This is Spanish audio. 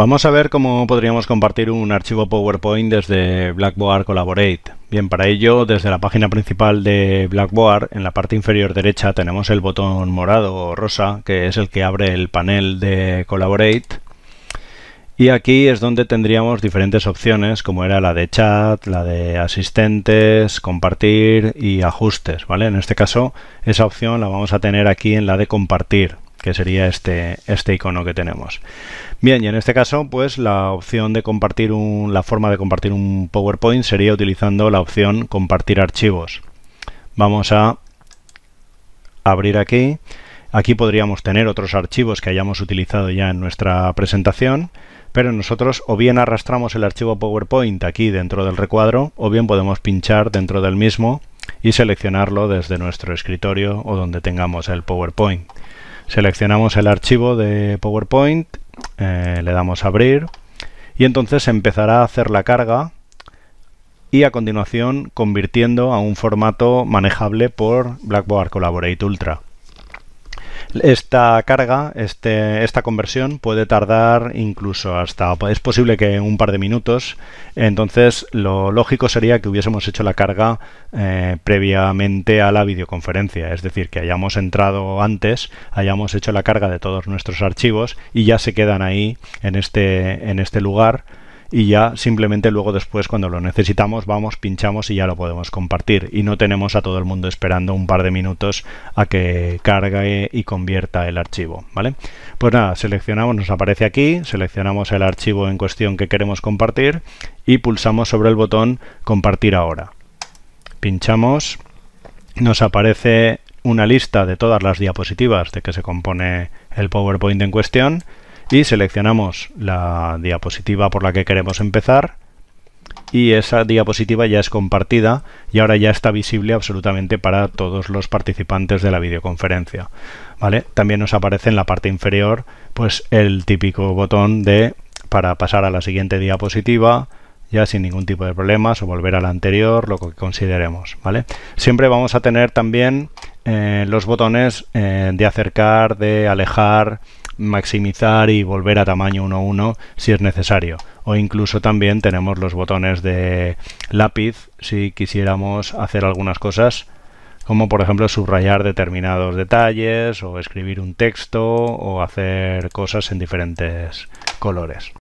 Vamos a ver cómo podríamos compartir un archivo PowerPoint desde Blackboard Collaborate. Bien, para ello, desde la página principal de Blackboard, en la parte inferior derecha tenemos el botón morado o rosa, que es el que abre el panel de Collaborate. Y aquí es donde tendríamos diferentes opciones, como era la de chat, la de asistentes, compartir y ajustes, ¿vale? En este caso, esa opción la vamos a tener aquí en la de compartir que sería este, este icono que tenemos. Bien, y en este caso, pues la opción de compartir un, la forma de compartir un PowerPoint sería utilizando la opción compartir archivos. Vamos a abrir aquí. Aquí podríamos tener otros archivos que hayamos utilizado ya en nuestra presentación, pero nosotros o bien arrastramos el archivo PowerPoint aquí dentro del recuadro, o bien podemos pinchar dentro del mismo y seleccionarlo desde nuestro escritorio o donde tengamos el PowerPoint. Seleccionamos el archivo de PowerPoint, eh, le damos a abrir y entonces empezará a hacer la carga y a continuación convirtiendo a un formato manejable por Blackboard Collaborate Ultra. Esta carga, este, esta conversión puede tardar incluso hasta, es posible que un par de minutos, entonces lo lógico sería que hubiésemos hecho la carga eh, previamente a la videoconferencia, es decir, que hayamos entrado antes, hayamos hecho la carga de todos nuestros archivos y ya se quedan ahí en este, en este lugar y ya simplemente luego después cuando lo necesitamos vamos, pinchamos y ya lo podemos compartir y no tenemos a todo el mundo esperando un par de minutos a que cargue y convierta el archivo, ¿vale? Pues nada, seleccionamos, nos aparece aquí, seleccionamos el archivo en cuestión que queremos compartir y pulsamos sobre el botón compartir ahora. Pinchamos, nos aparece una lista de todas las diapositivas de que se compone el PowerPoint en cuestión y seleccionamos la diapositiva por la que queremos empezar y esa diapositiva ya es compartida y ahora ya está visible absolutamente para todos los participantes de la videoconferencia. ¿vale? También nos aparece en la parte inferior pues, el típico botón de para pasar a la siguiente diapositiva, ya sin ningún tipo de problemas o volver a la anterior, lo que consideremos. ¿vale? Siempre vamos a tener también eh, los botones eh, de acercar, de alejar, maximizar y volver a tamaño 1-1 si es necesario. O incluso también tenemos los botones de lápiz si quisiéramos hacer algunas cosas como por ejemplo subrayar determinados detalles o escribir un texto o hacer cosas en diferentes colores.